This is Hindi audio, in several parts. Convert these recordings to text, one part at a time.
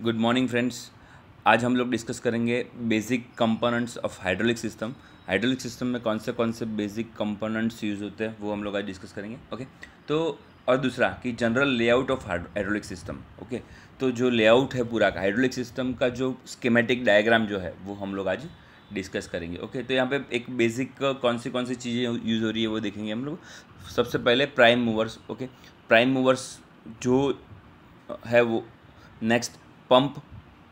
गुड मॉर्निंग फ्रेंड्स आज हम लोग डिस्कस करेंगे basic components of hydraulic system hydraulic system में कौन से कौन से बेसिक कंपोनेंट्स यूज़ होते हैं वो हम लोग आज डिस्कस करेंगे ओके तो और दूसरा कि general layout of hydraulic system okay तो जो लेआउट है पूरा का हाइड्रोलिक सिस्टम का जो स्केमेटिक डायग्राम जो है वो हम लोग आज डिस्कस करेंगे ओके तो यहाँ पे एक बेसिक कौन सी कौन सी चीज़ें यूज़ हो रही है वो देखेंगे हम लोग सबसे पहले prime movers okay prime movers जो है वो नेक्स्ट पंप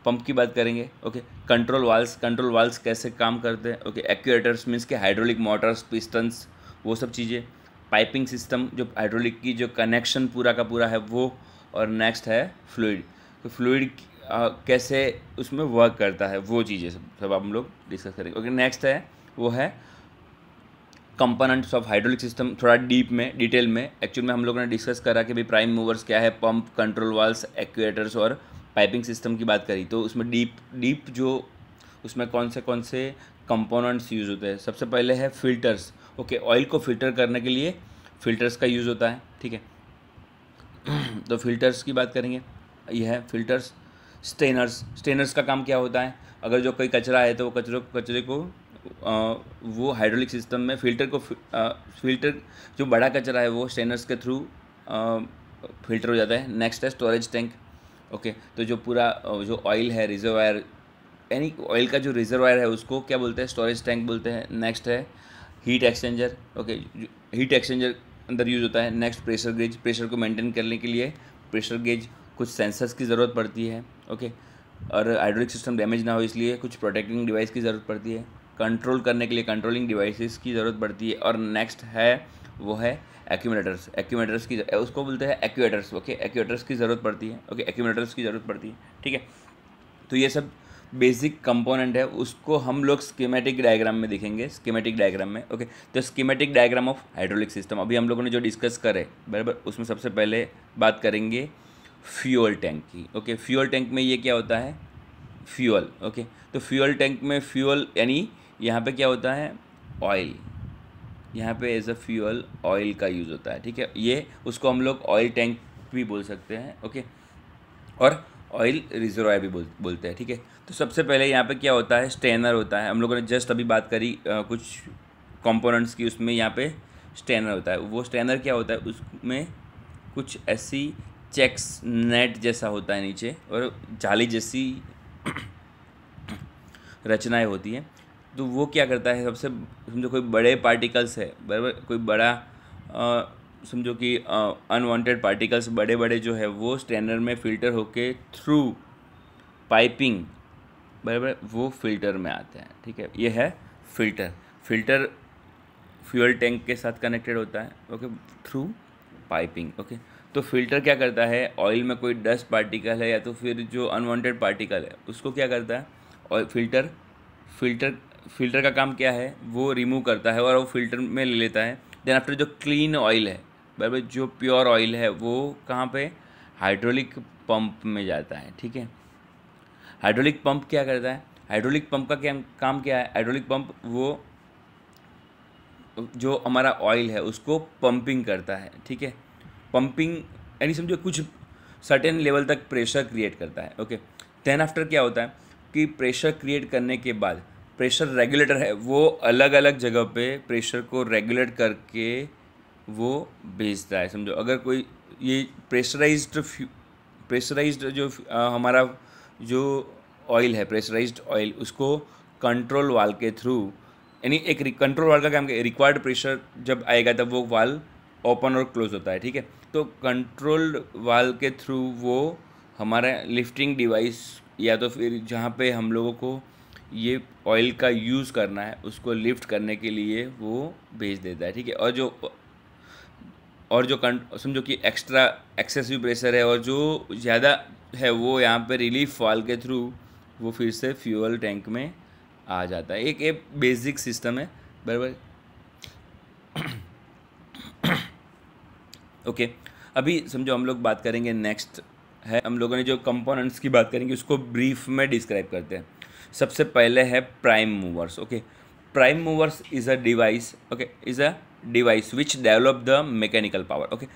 पंप की बात करेंगे okay control valves control valves कैसे काम करते हैं ओके एक्यूएटर्स मीन्स के हाइड्रोलिक मोटर्स पिस्टन्स वो सब चीज़ें पाइपिंग सिस्टम जो हाइड्रोलिक की जो कनेक्शन पूरा का पूरा है वो और नेक्स्ट है फ्लूड तो फ्लूड कैसे उसमें वर्क करता है वो चीज़ें सब सब हम लोग डिस्कस करेंगे ओके नेक्स्ट है वो है कंपोनेंट्स ऑफ हाइड्रोलिक सिस्टम थोड़ा डीप में डिटेल में एक्चुअल में हम लोगों ने डिस्कस करा कि भाई प्राइम मूवर्स क्या है पंप कंट्रोल वाल्स एक्यूएटर्स और पाइपिंग सिस्टम की बात करी तो उसमें डीप डीप जो उसमें कौन से कौन से कंपोनेंट्स यूज़ होते हैं सबसे पहले है फ़िल्टर्स ओके ऑयल को फ़िल्टर करने के लिए फ़िल्टर्स का यूज़ होता है ठीक है तो फ़िल्टर्स की बात करेंगे यह है फ़िल्टर्स स्टेनर्स स्टेनर्स का काम क्या होता है अगर जो कोई कचरा है तो वो कचरे कचरे को आ, वो हाइड्रोलिक सिस्टम में फ़िल्टर को फ़िल्टर जो बड़ा कचरा है वो स्टेनर्स के थ्रू फ़िल्टर हो जाता है नेक्स्ट है स्टोरेज टैंक ओके तो जो पूरा जो ऑयल है रिजर्वायर यानी ऑयल का जो रिजर्वायर है उसको क्या बोलते हैं स्टोरेज टैंक बोलते हैं नेक्स्ट है heat exchanger okay heat exchanger अंदर यूज़ होता है नेक्स्ट प्रेशर गेज प्रेशर को मेंटेन करने के लिए प्रेशर गेज कुछ सेंसर्स की ज़रूरत पड़ती है ओके और हाइड्रोलिक सिस्टम डैमेज ना हो इसलिए कुछ प्रोटेक्टिंग डिवाइस की ज़रूरत पड़ती है कंट्रोल करने के लिए कंट्रोलिंग डिवाइसेस की ज़रूरत पड़ती है और नेक्स्ट है वो है एक्यूमेटर्स एक्यूमेटर्स की उसको बोलते हैं एक्यूएटर्स ओके एक्यूएटर्स की ज़रूरत पड़ती है ओके एक्यूमेटर्स की ज़रूरत पड़ती है ठीक है तो ये सब बेसिक कंपोनेंट है उसको हम लोग स्कीमेटिक डायग्राम में देखेंगे स्कीमेटिक डायग्राम में ओके तो schematic diagram of hydraulic system अभी हम लोगों ने जो डिस्कस करे बराबर उसमें सबसे पहले बात करेंगे फ्यूल टैंक की ओके फ्यूअल टैंक में ये क्या होता है फ्यूअल ओके तो फ्यूअल टैंक में फ्यूअल यानी यहाँ पे क्या होता है ऑयल यहाँ पे एज अ फ्यूअल ऑयल का यूज़ होता है ठीक है ये उसको हम लोग ऑयल टैंक भी बोल सकते हैं ओके और ऑयल रिजर्वा भी बोल बोलते हैं ठीक है थीके? तो सबसे पहले यहाँ पे क्या होता है स्टेनर होता है हम लोगों ने जस्ट अभी बात करी आ, कुछ कंपोनेंट्स की उसमें यहाँ पे स्टेनर होता है वो स्टेनर क्या होता है उसमें कुछ ऐसी चेक्स नेट जैसा होता है नीचे और जाली जैसी रचनाएं होती हैं तो वो क्या करता है सबसे समझो कोई बड़े पार्टिकल्स है बराबर कोई बड़ा समझो कि अनवांटेड पार्टिकल्स बड़े बड़े जो है वो स्ट्रैनर में फ़िल्टर होके थ्रू पाइपिंग बराबर वो फ़िल्टर में आते हैं ठीक है ये है फ़िल्टर फ़िल्टर फ्यूल टैंक के साथ कनेक्टेड होता है ओके थ्रू पाइपिंग ओके तो फिल्टर क्या करता है ऑयल में कोई डस्ट पार्टिकल है या तो फिर जो अनवांटेड पार्टिकल है उसको क्या करता है और फिल्टर फिल्टर फिल्टर का काम क्या है वो रिमूव करता है और वो फिल्टर में ले लेता है देन आफ्टर जो क्लीन ऑयल है बराबर जो प्योर ऑयल है वो कहाँ पे हाइड्रोलिक पंप में जाता है ठीक है हाइड्रोलिक पंप क्या करता है हाइड्रोलिक पंप का क्या काम क्या है हाइड्रोलिक पंप वो जो हमारा ऑयल है उसको पंपिंग करता है ठीक है पंपिंग यानी समझो कुछ सर्टेन लेवल तक प्रेशर क्रिएट करता है ओके देन आफ्टर क्या होता है कि प्रेशर क्रिएट करने के बाद प्रेशर रेगुलेटर है वो अलग अलग जगह पे प्रेशर को रेगुलेट करके वो भेजता है समझो अगर कोई ये प्रेशराइज प्रेशराइज जो आ, हमारा जो ऑयल है प्रेशराइज्ड ऑयल उसको कंट्रोल वाल के थ्रू यानी एक कंट्रोल वाल का क्या काम रिक्वायर्ड प्रेशर जब आएगा तब वो वाल ओपन और क्लोज होता है ठीक है तो कंट्रोल वाल के थ्रू वो हमारा लिफ्टिंग डिवाइस या तो फिर जहाँ पे हम लोगों को ये ऑयल का यूज़ करना है उसको लिफ्ट करने के लिए वो भेज देता है ठीक है और जो और जो कंट समझो कि एक्स्ट्रा एक्सेसिव प्रेशर है और जो ज़्यादा है वो यहाँ पे रिलीफ वाल के थ्रू वो फिर से फ्यूल टैंक में आ जाता है एक एक बेसिक सिस्टम है बराबर ओके अभी समझो हम लोग बात करेंगे नेक्स्ट है हम लोगों ने जो कंपोनेंट्स की बात करेंगे उसको ब्रीफ में डिस्क्राइब करते हैं सबसे पहले है prime movers okay prime movers is a device okay is a device which develop the mechanical power okay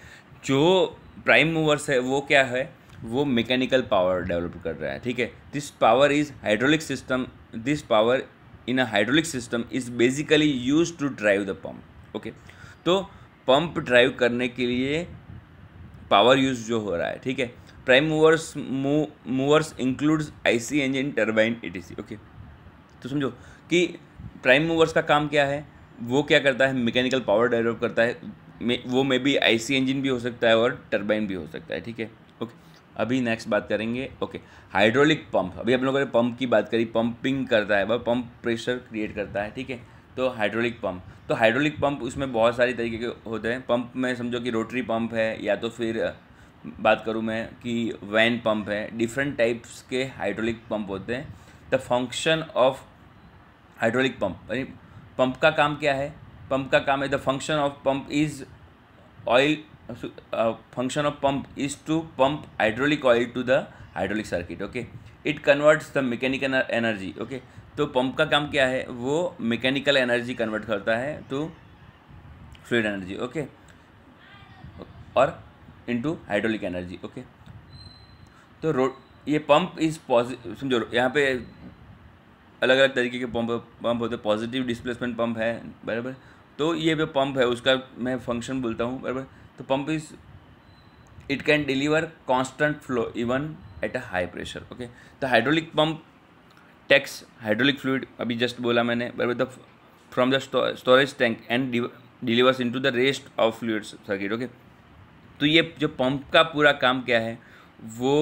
जो प्राइम मूवर्स है वो क्या है वो मैकेनिकल पावर डेवलप कर रहा है ठीक है this power is hydraulic system this power in a hydraulic system is basically use to drive the pump okay तो पंप ड्राइव करने के लिए पावर यूज जो हो रहा है ठीक है prime movers movers includes IC engine turbine etc okay तो समझो कि प्राइम मूवर्स का काम क्या है वो क्या करता है मैकेनिकल पावर डेवलप करता है मे, वो मे बी आईसी इंजन भी हो सकता है और टर्बाइन भी हो सकता है ठीक है ओके अभी नेक्स्ट बात करेंगे ओके हाइड्रोलिक पंप अभी हम लोगों ने पंप की बात करी पंपिंग करता है पंप प्रेशर क्रिएट करता है ठीक है तो हाइड्रोलिक पंप तो हाइड्रोलिक पंप उसमें बहुत सारी तरीके के होते हैं पंप में समझो कि रोटरी पंप है या तो फिर बात करूँ मैं कि वैन पंप है डिफरेंट टाइप्स के हाइड्रोलिक पंप होते हैं the function of hydraulic pump यानी पंप का काम क्या है पंप का काम है the function of pump is oil function of pump is to pump hydraulic oil to the hydraulic circuit okay it converts the mechanical energy okay तो पंप का काम क्या है वो मैकेनिकल एनर्जी कन्वर्ट करता है टू फ्लूड एनर्जी ओके और इंटू हाइड्रोलिक एनर्जी ओके तो रोड ये पंप इज पॉजिटिव समझो यहाँ पे अलग अलग तरीके के पंप पंप होते हैं पॉजिटिव डिस्प्लेसमेंट पंप है बराबर तो ये जो पंप है उसका मैं फंक्शन बोलता हूँ बराबर तो pump is it can deliver constant flow even at a high pressure okay तो hydraulic pump takes hydraulic fluid अभी जस्ट बोला मैंने बराबर the from the storage tank and delivers into the rest of fluid circuit okay तो ये जो पंप का पूरा काम क्या है वो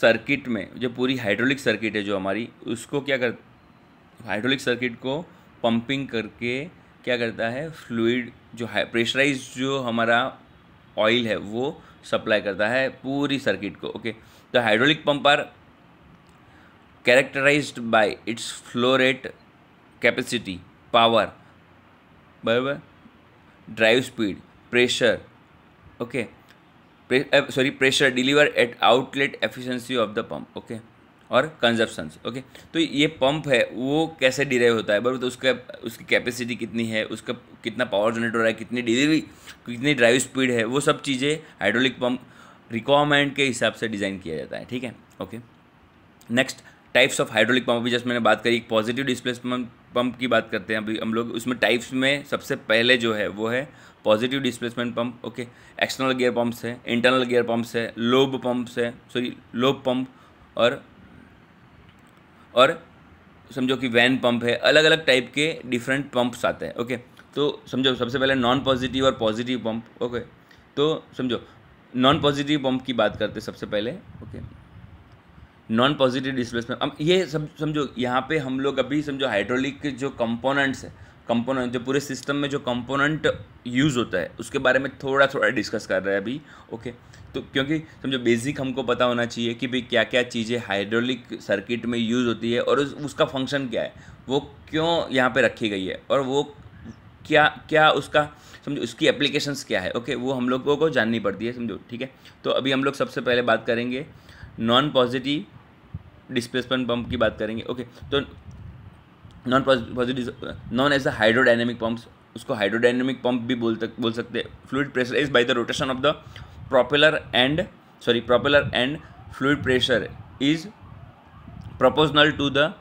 सर्किट में जो पूरी हाइड्रोलिक सर्किट है जो हमारी उसको क्या कर हाइड्रोलिक सर्किट को पंपिंग करके क्या करता है फ्लूड जो है प्रेशराइज जो हमारा ऑयल है वो सप्लाई करता है पूरी सर्किट को ओके तो hydraulic pump are characterize by its flow rate capacity power बराबर drive speed pressure okay sorry pressure deliver at outlet efficiency of the pump okay और कंजप्शन ओके तो ये पंप है वो कैसे डिराइव होता है बराबर तो उसका उसकी कैपेसिटी कितनी है उसका कितना पावर जनरेट हो रहा है कितनी डिलीवरी कितनी ड्राइव स्पीड है वो सब चीज़ें हाइड्रोलिक पंप रिक्वायरमेंट के हिसाब से डिज़ाइन किया जाता है ठीक है okay next types of hydraulic pump अभी जैसे मैंने बात करी पॉजिटिव डिस्प्लेसमेंट पंप की बात करते हैं अभी हम लोग उसमें टाइप्स में सबसे पहले जो है वो है positive displacement pump okay external gear pumps है इंटरनल गियर पम्प्स है लोब पम्प्स है सॉरी लोब पम्प और और समझो कि वैन पंप है अलग अलग टाइप के डिफरेंट पंप्स आते हैं ओके तो समझो सबसे पहले नॉन पॉजिटिव और पॉजिटिव पंप ओके तो समझो नॉन पॉजिटिव पंप की बात करते सबसे पहले ओके नॉन पॉजिटिव डिस्प्लेसमेंट अब ये सब समझो यहाँ पे हम लोग अभी समझो हाइड्रोलिक के जो कंपोनेंट्स है कंपोनेंट जो पूरे सिस्टम में जो कंपोनेंट यूज़ होता है उसके बारे में थोड़ा थोड़ा डिस्कस कर रहे हैं अभी ओके तो क्योंकि समझो बेसिक हमको पता होना चाहिए कि भाई क्या क्या चीज़ें हाइड्रोलिक सर्किट में यूज़ होती है और उस, उसका फंक्शन क्या है वो क्यों यहाँ पे रखी गई है और वो क्या क्या उसका समझो उसकी एप्लीकेशंस क्या है ओके वो हम लोगों को जाननी पड़ती है समझो ठीक है तो अभी हम लोग सबसे पहले बात करेंगे नॉन पॉजिटिव डिस्प्लेसमेंट पंप की बात करेंगे ओके तो non positive non as a hydrodynamic pumps उसको हाइड्रोडाइनमिक पंप भी बोल तक बोल सकते हैं fluid pressure is by the rotation of the propeller and sorry propeller and fluid pressure is proportional to the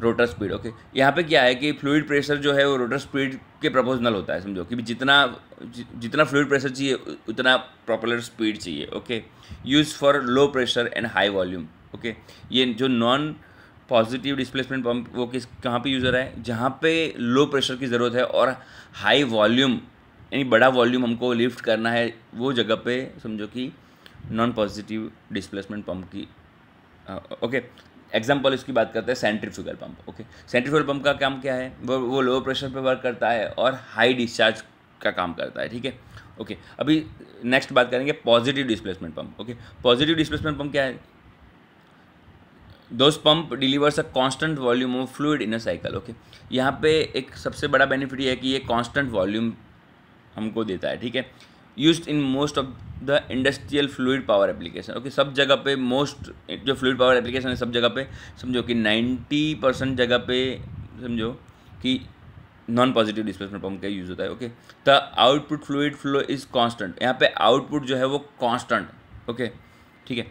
rotor speed okay यहाँ पे क्या है कि फ्लूड प्रेशर जो है वो रोटर स्पीड के प्रपोजनल होता है समझो कि जितना जि, जितना फ्लूड प्रेशर चाहिए उतना प्रॉपुलर स्पीड चाहिए okay use for low pressure and high volume okay ये जो नॉन पॉजिटिव डिस्प्लेसमेंट पंप वो किस कहाँ पे यूज़ हो रहा है जहाँ पे लो प्रेशर की ज़रूरत है और हाई वॉल्यूम यानी बड़ा वॉल्यूम हमको लिफ्ट करना है वो जगह पे समझो कि नॉन पॉजिटिव डिस्प्लेसमेंट पंप की ओके एग्जाम्पल इसकी बात करते हैं centrifugal pump okay centrifugal pump का काम क्या है वो वो लो प्रेशर पे वर्क करता है और हाई डिस्चार्ज का काम करता है ठीक है ओके अभी नेक्स्ट बात करेंगे positive displacement pump okay positive displacement pump क्या है those pump delivers a constant volume of fluid in a cycle okay यहाँ पे एक सबसे बड़ा बेनिफिट ये है कि ये कॉन्स्टेंट वॉल्यूम हमको देता है ठीक है use in most of the industrial fluid power application okay सब जगह पे मोस्ट जो फ्लूड पावर एप्लीकेशन है सब जगह पे समझो कि नाइन्टी परसेंट जगह पे समझो कि नॉन पॉजिटिव डिस्प्लेसमेंट पंप का यूज़ होता है okay the output fluid flow is constant यहाँ पे आउटपुट जो है वो कॉन्स्टेंट ओके ठीक है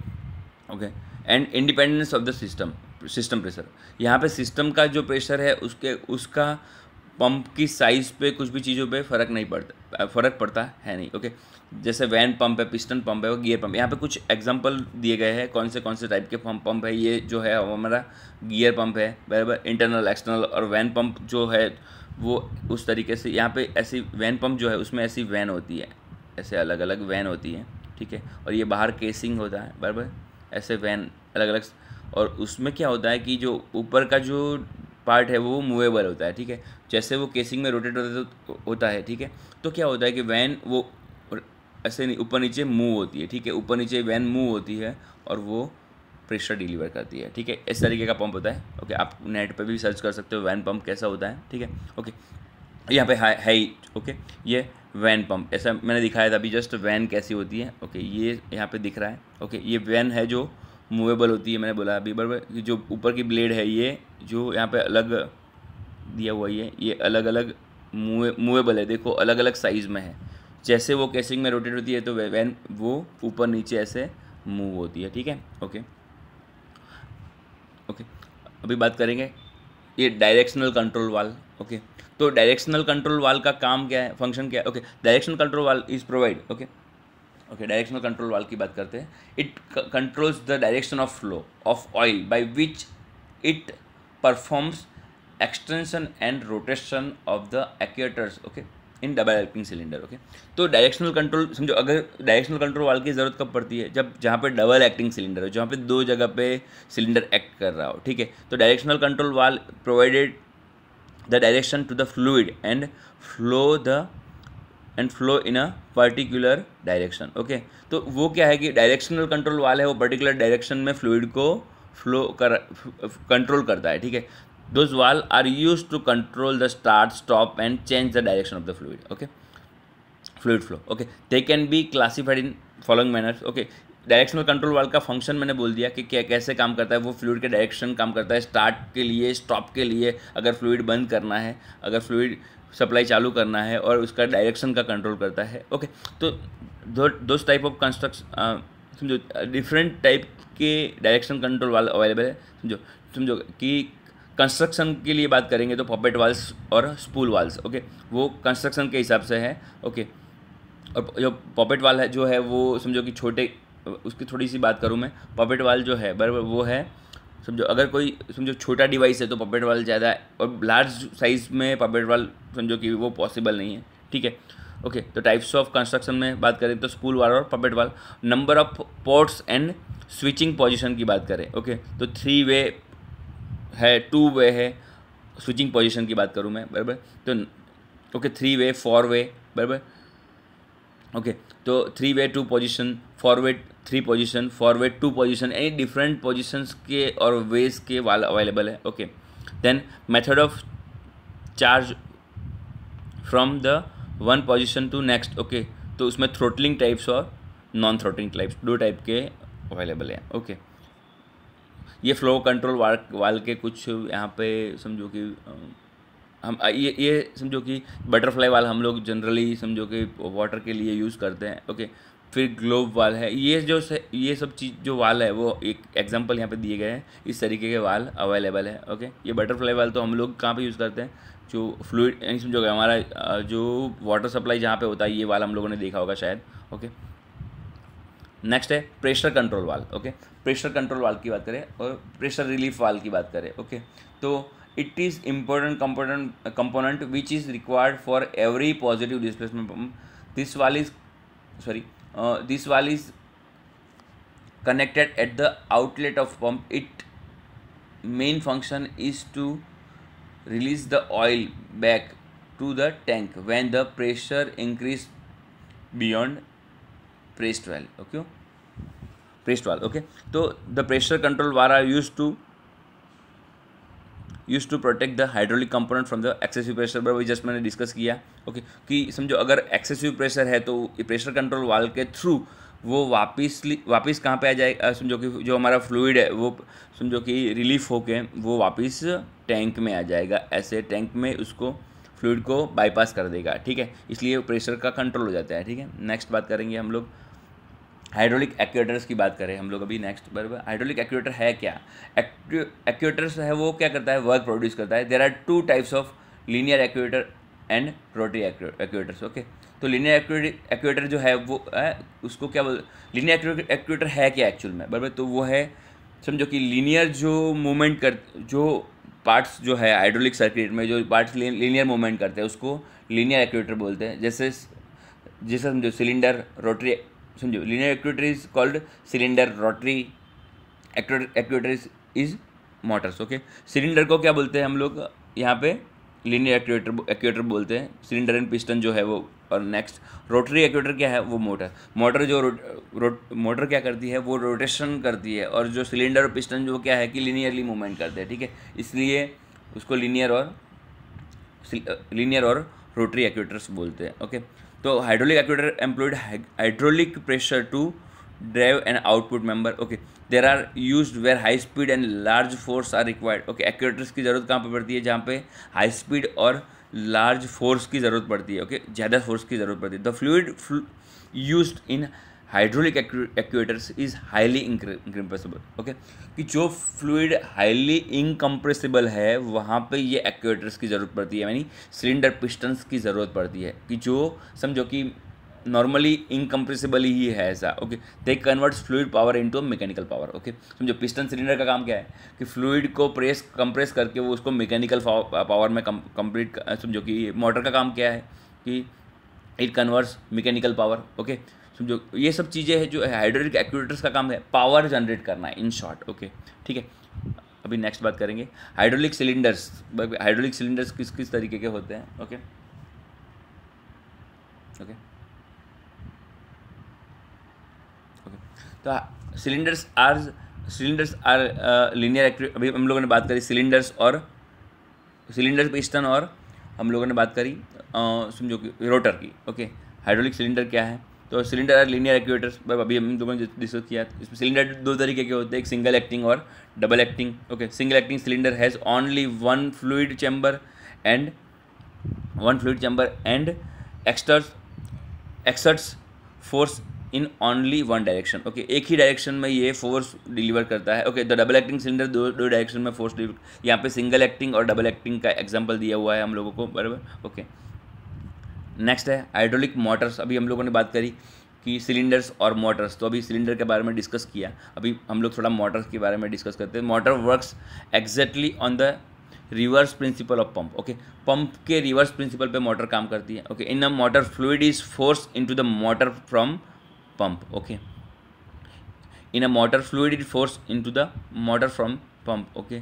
okay and independence of the system system pressure यहाँ पे सिस्टम का जो प्रेशर है उसके उसका पंप की साइज़ पे कुछ भी चीज़ों पे फ़र्क नहीं पड़ता फ़र्क पड़ता है नहीं ओके जैसे वैन पंप है पिस्टन पंप है और गियर पंप यहाँ पे कुछ एग्जांपल दिए गए हैं कौन से कौन से टाइप के पंप पंप है ये जो है हमारा गियर पंप है बराबर इंटरनल एक्सटर्नल और वैन पंप जो है वो उस तरीके से यहाँ पे ऐसी वैन पंप जो है उसमें ऐसी वैन होती है ऐसे अलग अलग वैन होती है ठीक है और ये बाहर केसिंग होता है बराबर ऐसे वैन अलग अलग और उसमें क्या होता है कि जो ऊपर का जो पार्ट है वो मूवेबल होता है ठीक है जैसे वो केसिंग में रोटेट होता तो होता है ठीक है तो क्या होता है कि वैन वो ऐसे ऊपर नीचे मूव होती है ठीक है ऊपर नीचे वैन मूव होती है और वो प्रेशर डिलीवर करती है ठीक है इस तरीके का पंप होता है ओके आप नेट पर भी सर्च कर सकते हो वैन पंप कैसा होता है ठीक है ओके यहाँ पे है है ही ओके ये वैन पंप ऐसा मैंने दिखाया था अभी जस्ट वैन कैसी होती है ओके ये यहाँ पे दिख रहा है ओके ये वैन है जो मूवेबल होती है मैंने बोला अभी बराबर जो ऊपर की ब्लेड है ये जो यहाँ पे अलग दिया हुआ ये ये अलग अलग मूवेबल है देखो अलग अलग साइज़ में है जैसे वो कैसिंग में रोटेट होती है तो वैन वो ऊपर नीचे ऐसे मूव होती है ठीक है ओके ओके अभी बात करेंगे ये डायरेक्शनल कंट्रोल वाल ओके तो डायरेक्शनल कंट्रोल वाल का काम क्या है फंक्शन क्या है okay directional control valve is provide okay okay directional control valve की बात करते हैं it controls the direction of flow of oil by which it performs extension and rotation of the actors okay in double helping cylinder okay तो डायरेक्शनल कंट्रोल समझो अगर डायरेक्शनल कंट्रोल वाल की ज़रूरत कब पड़ती है जब जहाँ पे डबल एक्टिंग सिलेंडर हो जहाँ पे दो जगह पे सिलेंडर एक्ट कर रहा हो ठीक है तो directional control valve provided the direction to the fluid and flow the and flow in a particular direction okay तो वो क्या है कि डायरेक्शनल कंट्रोल वाले है वो पर्टिकुलर डायरेक्शन में फ्लूड को फ्लो कर कंट्रोल करता है ठीक है those valve are use to control the start stop and change the direction of the fluid okay fluid flow okay they can be classified in following manner okay directional control valve का फंक्शन मैंने बोल दिया कि क्या कैसे काम करता है वो फ्लूड के डायरेक्शन काम करता है स्टार्ट के लिए स्टॉप के लिए अगर फ्लूड बंद करना है अगर फ्लूड सप्लाई चालू करना है और उसका डायरेक्शन का कंट्रोल करता है ओके तो दो टाइप ऑफ कंस्ट्रक्ट समझो डिफरेंट टाइप के डायरेक्शन कंट्रोल वाल अवेलेबल है समझो समझो कि कंस्ट्रक्शन के लिए बात करेंगे तो पॉपेट वाल्स और स्पूल वाल्स ओके वो कंस्ट्रक्शन के हिसाब से है ओके और जो पॉपेट वाल है जो है वो समझो कि छोटे उसकी थोड़ी सी बात करूँ मैं पॉपेट वाल जो है बराबर वो है समझो अगर कोई समझो छोटा डिवाइस है तो पपेट वाल ज़्यादा और लार्ज साइज में पपेट वाल समझो कि वो पॉसिबल नहीं है ठीक है ओके तो टाइप्स ऑफ कंस्ट्रक्शन में बात करें तो स्पूल वाल और poppet valve number of ports and switching position की बात करें ओके तो थ्री वे है टू वे है स्विचिंग पोजिशन की बात करूँ मैं बराबर तो okay three way four way बराबर ओके तो three way two position forward three position forward two position any different position के और वेज के वाल अवेलेबल है okay then method of charge from the one position to next okay तो उसमें थ्रोटलिंग टाइप्स और नॉन थ्रोटलिंग टाइप्स दो टाइप के अवेलेबल है ओके okay. ये फ्लो कंट्रोल वाल, वाल के कुछ यहाँ पे समझो कि हम ये ये समझो कि बटरफ्लाई वाल हम लोग जनरली समझो कि वाटर के लिए यूज़ करते हैं ओके फिर ग्लोब वाल है ये जो से, ये सब चीज़ जो वाल है वो एक एग्जांपल यहाँ पे दिए गए हैं इस तरीके के वाल अवेलेबल है ओके ये बटरफ्लाई वाल तो हम लोग कहाँ पे यूज़ करते हैं जो फ्लूड यानी समझो हमारा जो वाटर सप्लाई जहाँ पे होता है ये वाल हम लोगों ने देखा होगा शायद ओके नेक्स्ट है pressure control valve okay pressure control valve की बात करें और प्रेशर रिलीफ वाल की बात करें ओके तो it is important component uh, component which is required for every positive displacement pump this wall is sorry uh, this wall is connected at the outlet of pump it main function is to release the oil back to the tank when the pressure increase beyond pressed well okay pressed well okay so the pressure control var are used to use to protect the hydraulic component from the excessive pressure पर वही जस्ट मैंने डिस्कस किया ओके okay, कि समझो अगर एक्सेसिव प्रेशर है तो प्रेशर कंट्रोल वाल के थ्रू वो वापिस वापिस कहाँ पे आ जाएगा समझो कि जो हमारा फ्लूइड है वो समझो कि रिलीफ होके वो वापिस टैंक में आ जाएगा ऐसे टैंक में उसको फ्लूइड को बाईपास कर देगा ठीक है इसलिए प्रेशर का कंट्रोल हो जाता है ठीक है नेक्स्ट बात करेंगे हम लोग हाइड्रोलिक एक्यूटर्स की बात करें हम लोग अभी नेक्स्ट बरबर हाइड्रोलिक एक्यूटर है क्या एक्यूएटर्स है वो क्या करता है वर्क प्रोड्यूस करता है there are two types of linear actuator and rotary actuators okay तो लीनियर एक्यूटर जो है वो है उसको क्या बोल लीनियर एक्यूटर है क्या एक्चुअल में बराबर तो वो है समझो कि लीनियर जो मूवमेंट कर जो पार्ट्स जो है हाइड्रोलिक सर्किट में जो पार्ट्स लीनियर मूवमेंट करते हैं उसको लीनियर एक्यूटर बोलते हैं जैसे जैसे समझो सिलेंडर रोटरी समझो linear actor is called cylinder rotary actor is motors okay cylinder को क्या बोलते हैं हम लोग यहाँ पे लीनियर एक्ट्यूटर एक्ट्यूटर बोलते हैं सिलेंडर एंड पिस्टन जो है वो और नेक्स्ट रोटरी एक्टर क्या है वो मोटर मोटर जो रोट, मोटर क्या करती है वो रोटेशन करती है और जो सिलेंडर और पिस्टन जो क्या है कि लीनियरली मूवमेंट करते हैं ठीक है इसलिए उसको लीनियर और लीनियर और रोटरी एक्टर्स बोलते हैं ओके तो hydraulic actor employed hydraulic pressure to drive and output member okay there are use where high speed and large force are required okay actuators की जरूरत कहाँ पर पड़ती है जहाँ पे हाई स्पीड और लार्ज फोर्स की जरूरत पड़ती है ओके ज़्यादा फोर्स की जरूरत पड़ती है the fluid flu use in hydraulic actuators is highly incompressible okay कि जो फ्लूड हाईली इनकम्प्रेसिबल है वहाँ पे ये एक्यूएटर्स की ज़रूरत पड़ती है यानी सिलेंडर पिस्टन्स की ज़रूरत पड़ती है कि जो समझो कि नॉर्मली इनकम्प्रेसिबल ही है ऐसा okay they converts fluid power into mechanical power okay समझो पिस्टन सिलेंडर का काम क्या है कि फ्लूड को प्रेस कंप्रेस करके वो उसको मैकेनिकल पावर में कंप्लीट समझो कि मोटर का काम क्या है कि it converts mechanical power okay समझो ये सब चीज़ें हैं जो हाइड्रोलिक एक्यूरेटर्स का काम है पावर जनरेट करना है इन शॉर्ट ओके ठीक है अभी नेक्स्ट बात करेंगे हाइड्रोलिक सिलेंडर्स हाइड्रोलिक सिलेंडर्स किस किस तरीके के होते हैं ओके ओके ओके तो cylinders are cylinders are linear अभी हम लोगों ने बात करी सिलेंडर्स और सिलेंडर पिस्टन और हम लोगों ने बात करी uh, समझो कि रोटर की ओके हाइड्रोलिक सिलेंडर क्या है तो सिलेंडर और लीनियर एक्यूएटर्स पर अभी हम दोनों डिस्कस किया इसमें सिलेंडर दो तरीके के होते हैं एक सिंगल एक्टिंग और double acting okay single acting cylinder has only one fluid chamber and one fluid chamber and exerts exerts force in only one direction okay एक ही डायरेक्शन में ये फोर्स डिलीवर करता है okay the double acting cylinder दो दो डायरेक्शन में फोर्स डिलीवर यहाँ पे सिंगल एक्टिंग और डबल एक्टिंग का एग्जाम्पल दिया हुआ है हम लोगों को बराबर ओके okay. नेक्स्ट है हाइड्रोलिक मोटर्स अभी हम लोगों ने बात करी कि सिलेंडर्स और मोटर्स तो अभी सिलेंडर के बारे में डिस्कस किया अभी हम लोग थोड़ा मोटर्स के बारे में डिस्कस करते हैं motor works exactly on the reverse principle of pump okay pump के रिवर्स प्रिंसिपल पे मोटर काम करती है okay in a motor fluid is force to the motor from pump okay in a motor fluid is force to the motor from pump okay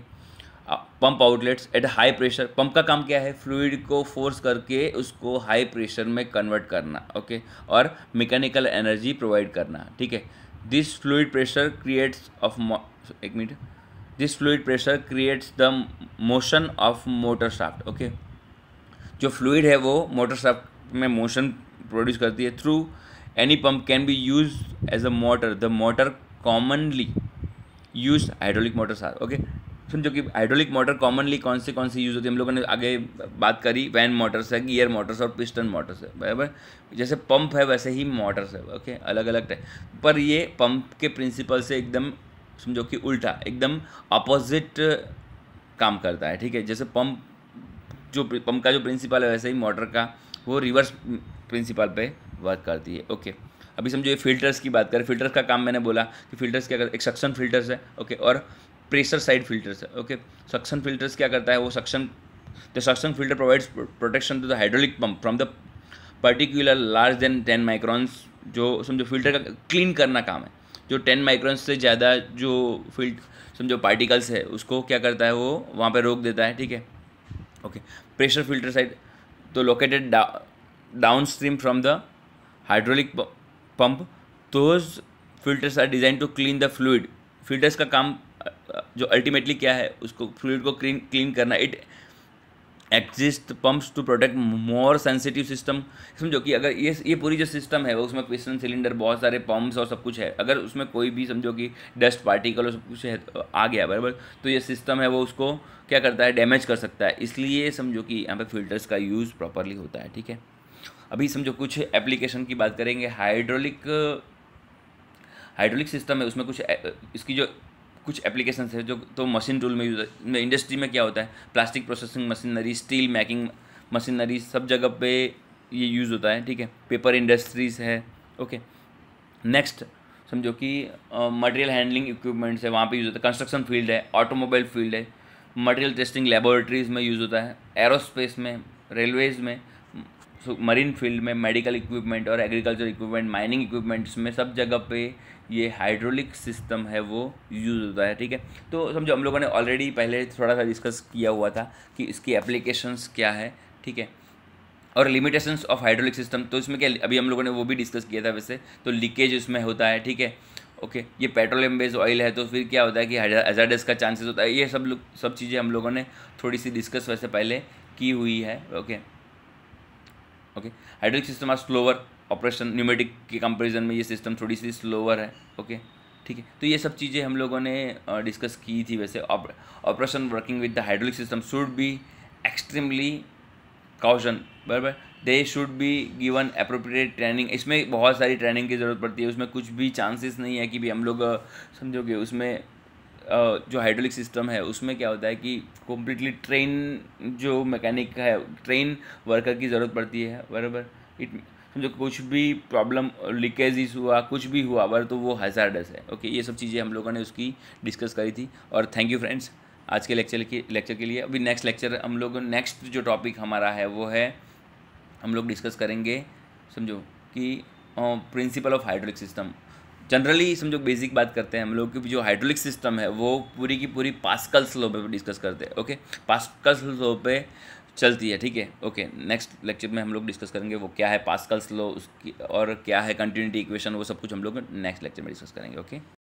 pump outlets at high pressure pump का काम क्या है फ्लूड को फोर्स करके उसको हाई प्रेशर में कन्वर्ट करना ओके और मैकेनिकल एनर्जी प्रोवाइड करना ठीक है this fluid pressure creates of एक मिनट this fluid pressure creates the motion of motor shaft okay जो फ्लूड है वो मोटर शाफ्ट में मोशन प्रोड्यूस करती है through any pump can be use as a motor the motor commonly use hydraulic motors are okay फिर जो कि हाइड्रोलिक मोटर कॉमनली कौन से कौन से यूज़ होती है हम लोगों ने आगे बात करी वैन मोटर्स है गियर मोटर्स और पिस्टन मोटर्स है बराबर जैसे पंप है वैसे ही मोटर्स है ओके अलग अलग टाइप पर ये पंप के प्रिंसिपल से एकदम समझो कि उल्टा एकदम अपोजिट काम करता है ठीक है जैसे पंप जो पंप का जो प्रिंसिपल है वैसे ही मोटर का वो रिवर्स प्रिंसिपल पे वर्क करती है ओके अभी समझो ये फिल्टर्स की बात करें फिल्टर्स का काम मैंने बोला कि फिल्टर्स क्या अगर एक सक्शन फिल्टर्स है ओके और प्रेशर साइड फिल्टर्स है ओके सक्शन फिल्टर्स क्या करता है वो suction the suction filter provides protection to the hydraulic pump from the particular large than ten microns जो समझो फिल्टर का क्लीन करना काम है जो टेन माइक्रॉन्स से ज़्यादा जो फिल्ट समझो पार्टिकल्स है उसको क्या करता है वो वहाँ पर रोक देता है ठीक है ओके प्रेशर फिल्टर साइड तो located down stream from the hydraulic pump those filters are design to clean the fluid filters का काम जो अल्टीमेटली क्या है उसको फ्लूड को क्लीन क्लीन करना it exist pumps to protect more sensitive system समझो कि अगर ये ये पूरी जो सिस्टम है वो उसमें पिस्टन सिलेंडर बहुत सारे पम्प्स और सब कुछ है अगर उसमें कोई भी समझो कि डस्ट पार्टिकल और सब कुछ है तो आ गया बराबर तो ये सिस्टम है वो उसको क्या करता है डैमेज कर सकता है इसलिए समझो कि यहाँ पे फिल्टर्स का यूज़ प्रॉपरली होता है ठीक है अभी समझो कुछ एप्लीकेशन की बात करेंगे हाइड्रोलिक हाइड्रोलिक सिस्टम है उसमें कुछ इसकी जो कुछ एप्लीकेशन है जो तो मशीन टूल में यूज इंडस्ट्री में क्या होता है plastic processing machinery steel making machinery सब जगह पे ये यूज़ होता है ठीक है पेपर इंडस्ट्रीज़ है ओके नेक्स्ट समझो कि मटेरियल हैंडलिंग इक्विपमेंट्स है वहाँ पे यूज़ होता है कंस्ट्रक्शन फील्ड है ऑटोमोबाइल फील्ड है मटेरियल टेस्टिंग लेबोरेटरीज़ में यूज़ होता है एरोस्पेस में रेलवेज़ में मरीन फील्ड में मेडिकल इक्विपमेंट और एग्रीकल्चर इक्विपमेंट माइनिंग इक्विपमेंट्स में सब जगह पे ये हाइड्रोलिक सिस्टम है वो यूज़ होता है ठीक है तो समझो हम लोगों ने ऑलरेडी पहले थोड़ा सा डिस्कस किया हुआ था कि इसकी एप्लीकेशंस क्या है ठीक है और लिमिटेशंस ऑफ हाइड्रोलिक सिस्टम तो इसमें क्या अभी हम लोगों ने वो भी डिस्कस किया था वैसे तो लीकेज इसमें होता है ठीक है ओके ये पेट्रोलियम बेस्ड ऑयल है तो फिर क्या होता है कि हजारडस का चांसेस होता है ये सब लोग सब चीज़ें हम लोगों ने थोड़ी सी डिस्कस वैसे पहले की हुई है okay okay hydraulic system are slower operation pneumatic के कंपेरिजन में ये सिस्टम थोड़ी सी स्लोअर है ओके ठीक है तो ये सब चीज़ें हम लोगों ने डिस्कस की थी वैसे operation working with the hydraulic system should be extremely caution बराबर they should be given appropriate training इसमें बहुत सारी ट्रेनिंग की ज़रूरत पड़ती है उसमें कुछ भी चांसेस नहीं है कि भी हम लोग समझोगे उसमें जो हाइड्रोलिक सिस्टम है उसमें क्या होता है कि कम्प्लीटली ट्रेन जो मैकेनिक है ट्रेन वर्कर की ज़रूरत पड़ती है बराबर इट समझो कुछ भी प्रॉब्लम लीकेजेस हुआ कुछ भी हुआ अगर तो वो हजारडस है ओके ये सब चीज़ें हम लोगों ने उसकी डिस्कस करी थी और थैंक यू फ्रेंड्स आज के लेक्चर के लेक्चर के लिए अभी नेक्स्ट लेक्चर हम लोग नेक्स्ट जो टॉपिक हमारा है वो है हम लोग डिस्कस करेंगे समझो कि principle of hydraulic system generally समझो बेसिक बात करते हैं हम लोग की जो हाइड्रोलिक सिस्टम है वो पूरी की पूरी पास्कल स्लो पे डिस्कस करते हैं ओके पास्कल स्लो पे चलती है ठीक है ओके नेक्स्ट लेक्चर में हम लोग डिस्कस करेंगे वो क्या है पास्कल्स लो उसकी और क्या है कंटिन्यूटी इक्वेशन वो सब कुछ हम लोग नेक्स्ट लेक्चर में डिस्कस करेंगे ओके